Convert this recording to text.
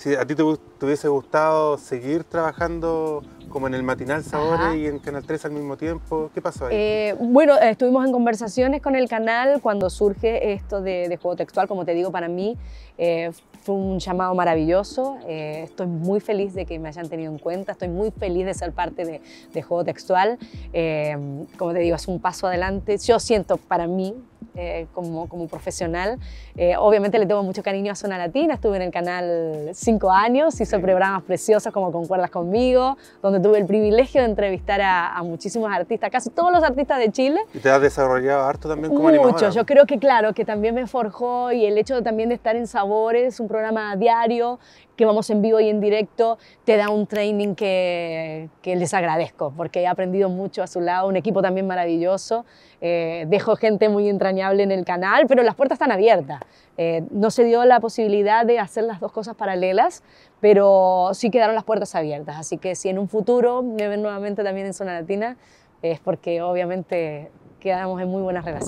si a ti te, hubiese gustado seguir trabajando como en el matinal Sabores y en Canal 3 al mismo tiempo, ¿qué pasó ahí? Eh, bueno, estuvimos en conversaciones con el canal cuando surge esto de, juego textual, como te digo, para mí eh, fue un llamado maravilloso, eh, estoy muy feliz de que me hayan tenido en cuenta, estoy muy feliz de ser parte de, de juego textual, como te digo, es un paso adelante, yo siento para mí eh, como, como, profesional. Eh, obviamente le tengo mucho cariño a Zona Latina, estuve en el canal cinco años, hizo programas preciosos como Concuerdas conmigo, donde tuve el privilegio de entrevistar a, muchísimos artistas, casi todos los artistas de Chile. ¿Y te has desarrollado harto también como Mucho, yo creo que claro, que también me forjó y el hecho también de estar en Sabores, un programa diario que vamos en vivo y en directo, te da un training que, les agradezco, porque he aprendido mucho a su lado, un equipo también maravilloso, eh, dejo gente muy entrañable en el canal, pero las puertas están abiertas. Eh, no se dio la posibilidad de hacer las dos cosas paralelas, pero sí quedaron las puertas abiertas. Así que si en un futuro me ven nuevamente también en Zona Latina, es porque obviamente quedamos en muy buenas relaciones.